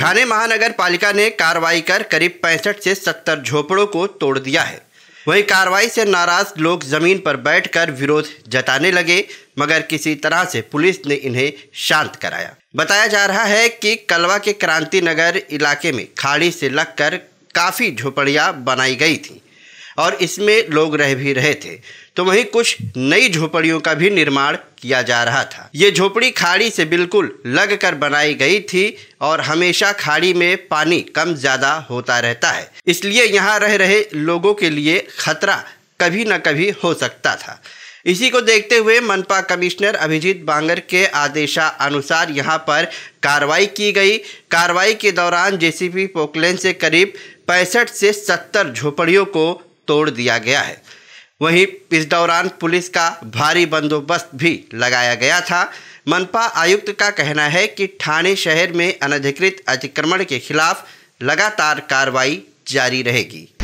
थाने महानगर पालिका ने कार्रवाई कर करीब पैंसठ से सत्तर झोपड़ों को तोड़ दिया है वहीं कार्रवाई से नाराज लोग जमीन पर बैठकर विरोध जताने लगे मगर किसी तरह से पुलिस ने इन्हें शांत कराया बताया जा रहा है कि कलवा के क्रांति नगर इलाके में खाड़ी से लगकर काफ़ी झोपड़ियाँ बनाई गई थी और इसमें लोग रह भी रहे थे तो वहीं कुछ नई झोपड़ियों का भी निर्माण किया जा रहा था ये झोपड़ी खाड़ी से बिल्कुल लग कर बनाई गई थी और हमेशा खाड़ी में पानी कम ज़्यादा होता रहता है इसलिए यहाँ रह रहे लोगों के लिए खतरा कभी न कभी हो सकता था इसी को देखते हुए मनपा कमिश्नर अभिजीत बांगर के आदेशा अनुसार यहां पर कार्रवाई की गई कार्रवाई के दौरान जेसीपी पोकलेन से करीब पैंसठ से सत्तर झोपड़ियों को तोड़ दिया गया है वहीं इस दौरान पुलिस का भारी बंदोबस्त भी लगाया गया था मनपा आयुक्त का कहना है कि ठाणे शहर में अनधिकृत अतिक्रमण के खिलाफ लगातार कार्रवाई जारी रहेगी